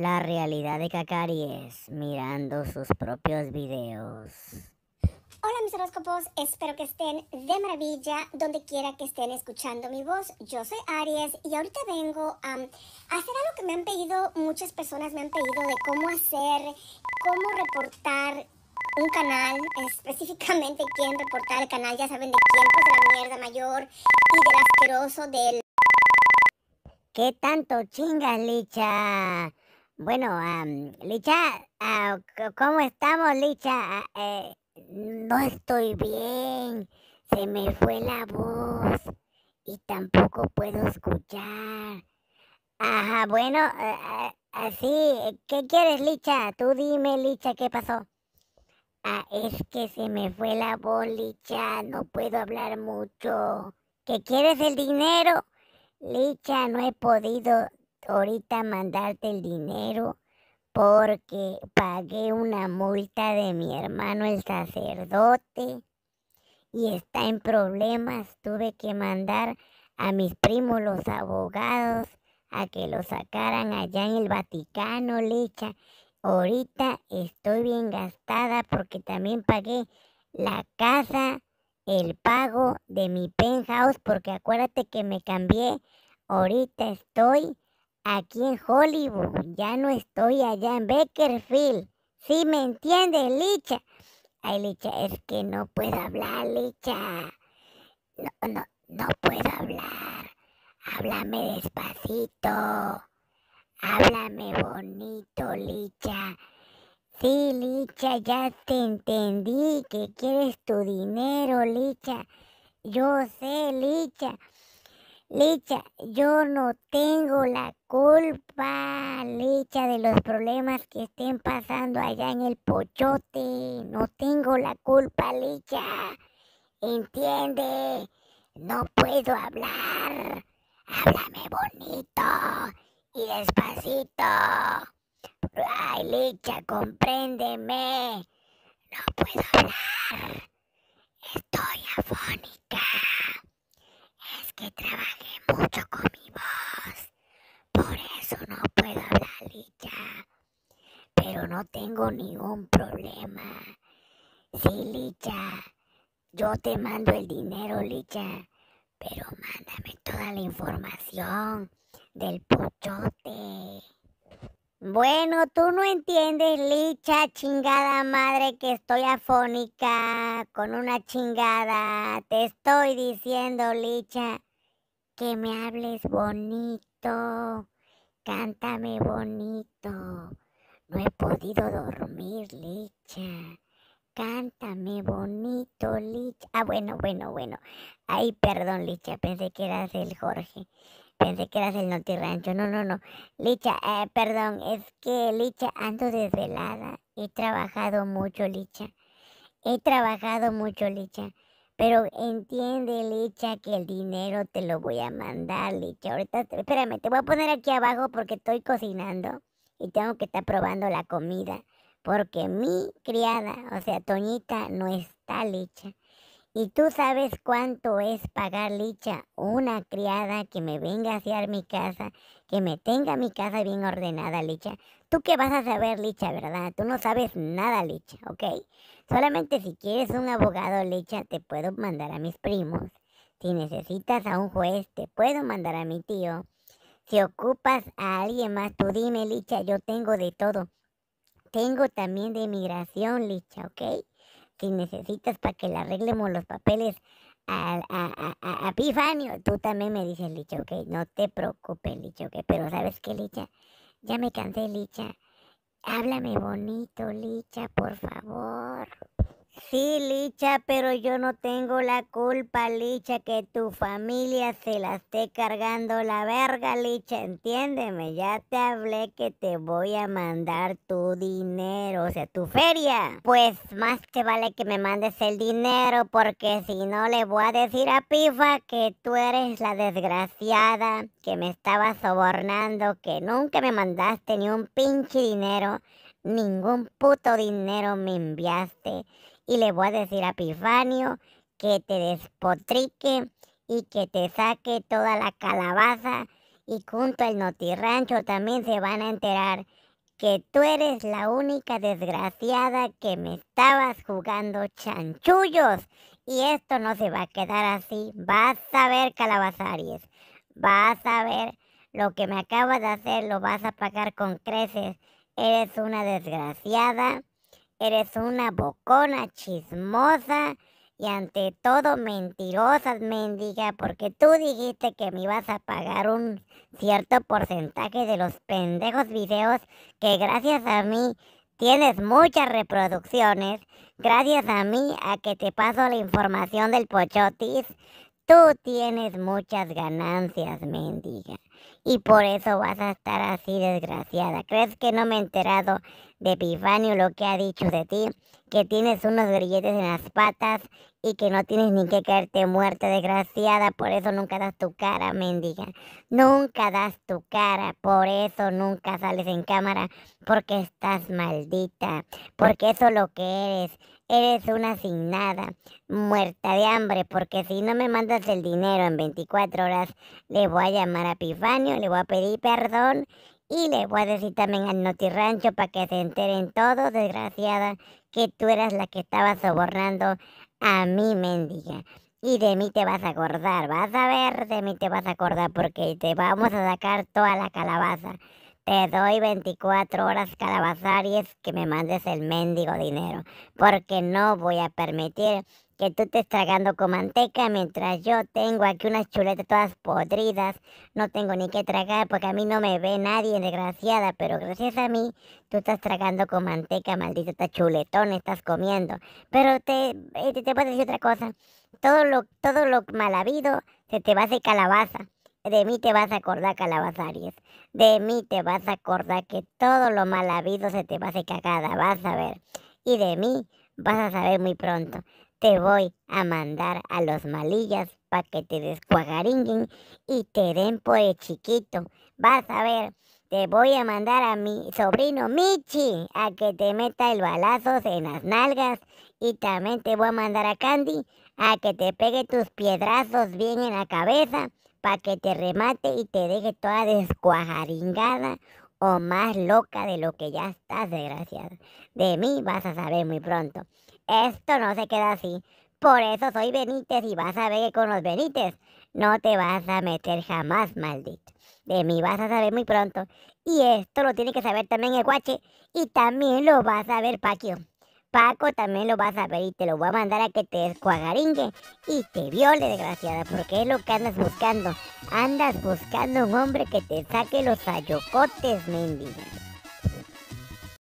la realidad de Kakari mirando sus propios videos. Hola mis horóscopos, espero que estén de maravilla donde quiera que estén escuchando mi voz. Yo soy Aries y ahorita vengo a hacer algo que me han pedido, muchas personas me han pedido de cómo hacer, cómo reportar un canal, específicamente quién reportar el canal, ya saben de quién, pues la mierda mayor y del asqueroso del... ¿Qué tanto chingan, Licha? Bueno, Licha, ah, ¿cómo estamos, Licha? Ah, eh, no estoy bien, se me fue la voz y tampoco puedo escuchar. Ajá, bueno, eh, eh, así, ¿qué quieres, Licha? Tú dime, Licha, ¿qué pasó? Ah, es que se me fue la voz, Licha, no puedo hablar mucho. ¿Qué quieres el dinero? Licha, no he podido ahorita mandarte el dinero porque pagué una multa de mi hermano el sacerdote y está en problemas. Tuve que mandar a mis primos los abogados a que lo sacaran allá en el Vaticano, lecha. Ahorita estoy bien gastada porque también pagué la casa, el pago de mi penthouse, porque acuérdate que me cambié. Ahorita estoy aquí en Hollywood, ya no estoy allá en Bakerfield. ¿Sí me entiendes, Licha? Ay, Licha, es que no puedo hablar, Licha. No, no, no puedo hablar. Háblame despacito. Háblame bonito, Licha. Sí, Licha, ya te entendí que quieres tu dinero, Licha. Yo sé, Licha. Licha, yo no tengo la culpa, Licha, de los problemas que estén pasando allá en el pochote. No tengo la culpa, Licha. ¿Entiende? No puedo hablar. Háblame bonito y despacito. Ay, Licha, compréndeme. No puedo hablar. Estoy afónica que trabajé mucho con mi voz. Por eso no puedo hablar Licha. Pero no tengo ningún problema. Sí, Licha. Yo te mando el dinero, Licha. Pero mándame toda la información del pochote. Bueno, tú no entiendes, licha, chingada madre, que estoy afónica con una chingada. Te estoy diciendo, licha que me hables bonito, cántame bonito. No he podido dormir, Licha. Cántame bonito, Licha. Ah, bueno, bueno, bueno. Ay, perdón, Licha, pensé que eras el Jorge. Pensé que eras el Noti No, no, no. Licha, eh, perdón, es que Licha ando desvelada. He trabajado mucho, Licha. He trabajado mucho, Licha. Pero entiende, Lecha, que el dinero te lo voy a mandar, Lecha, Ahorita, espérame, te voy a poner aquí abajo porque estoy cocinando y tengo que estar probando la comida. Porque mi criada, o sea, Toñita, no está, Lecha. ¿Y tú sabes cuánto es pagar licha una criada que me venga a hacer mi casa, que me tenga mi casa bien ordenada, licha? Tú qué vas a saber, licha, ¿verdad? Tú no sabes nada, licha, ¿ok? Solamente si quieres un abogado, licha, te puedo mandar a mis primos. Si necesitas a un juez, te puedo mandar a mi tío. Si ocupas a alguien más, tú dime, licha, yo tengo de todo. Tengo también de inmigración, licha, ¿ok? si necesitas para que le arreglemos los papeles a, Pifanio. Tú también me dices, Licha, ok, no te preocupes, Licha, ok, pero ¿sabes que Licha? Ya me cansé, Licha. Háblame bonito, Licha, por favor. Sí, Licha, pero yo no tengo la culpa, Licha, que tu familia se la esté cargando la verga, Licha, entiéndeme, ya te hablé que te voy a mandar tu dinero, o sea, tu feria. Pues más te vale que me mandes el dinero, porque si no le voy a decir a Pifa que tú eres la desgraciada, que me estaba sobornando, que nunca me mandaste ni un pinche dinero, ningún puto dinero me enviaste y le voy a decir a Pifanio que te despotrique y que te saque toda la calabaza y junto al notirrancho también se van a enterar que tú eres la única desgraciada que me estabas jugando chanchullos y esto no se va a quedar así. Vas a ver calabazaries, vas a ver lo que me acabas de hacer, lo vas a pagar con creces. Eres una desgraciada Eres una bocona, chismosa y ante todo mentirosa, mendiga, porque tú dijiste que me ibas a pagar un cierto porcentaje de los pendejos videos que gracias a mí tienes muchas reproducciones. Gracias a mí, a que te paso la información del Pochotis, tú tienes muchas ganancias, mendiga y por eso vas a estar así desgraciada. ¿Crees que no me he enterado de Epifanio lo que ha dicho de ti? Que tienes unos grilletes en las patas, y que no tienes ni que caerte muerta, desgraciada, por eso nunca das tu cara, mendiga. Nunca das tu cara, por eso nunca sales en cámara, porque estás maldita, porque eso lo que eres. Eres una sin nada muerta de hambre, porque si no me mandas el dinero en 24 horas, le voy a llamar a Pifanio, le voy a pedir perdón y le voy a decir también al Noti para que se enteren todos, desgraciada, que tú eras la que estaba sobornando a mí, mendiga. Y de mí te vas a acordar, vas a ver, de mí te vas a acordar porque te vamos a sacar toda la calabaza. Te doy 24 horas es que me mandes el mendigo dinero, porque no voy a permitir que tú estés tragando con manteca mientras yo tengo aquí unas chuletas todas podridas. No tengo ni qué tragar porque a mí no me ve nadie, desgraciada, pero gracias a mí tú estás tragando con manteca, maldita, esta chuletón estás comiendo. Pero te, eh, te, te puedo decir otra cosa, todo lo, todo lo mal habido se te va a hacer calabaza de mí te vas a acordar, calabazares. De mí te vas a acordar que todo lo mal habido se te va a hacer cagada, vas a ver. Y de mí vas a saber muy pronto. Te voy a mandar a los malillas para que te descuagaringuen y te den por chiquito. Vas a ver, te voy a mandar a mi sobrino Michi a que te meta el balazo en las nalgas. Y también te voy a mandar a Candy a que te pegue tus piedrazos bien en la cabeza para que te remate y te deje toda descuajaringada o más loca de lo que ya estás, desgraciada. De mí vas a saber muy pronto. Esto no se queda así. Por eso soy Benítez y vas a ver que con los Benítez no te vas a meter jamás, maldito. De mí vas a saber muy pronto. Y esto lo tiene que saber también el guache y también lo vas a ver Paquio. Paco también lo vas a ver y te lo voy a mandar a que te descuagaringue y te viole, desgraciada, porque es lo que andas buscando. Andas buscando un hombre que te saque los ayocotes, mendiga.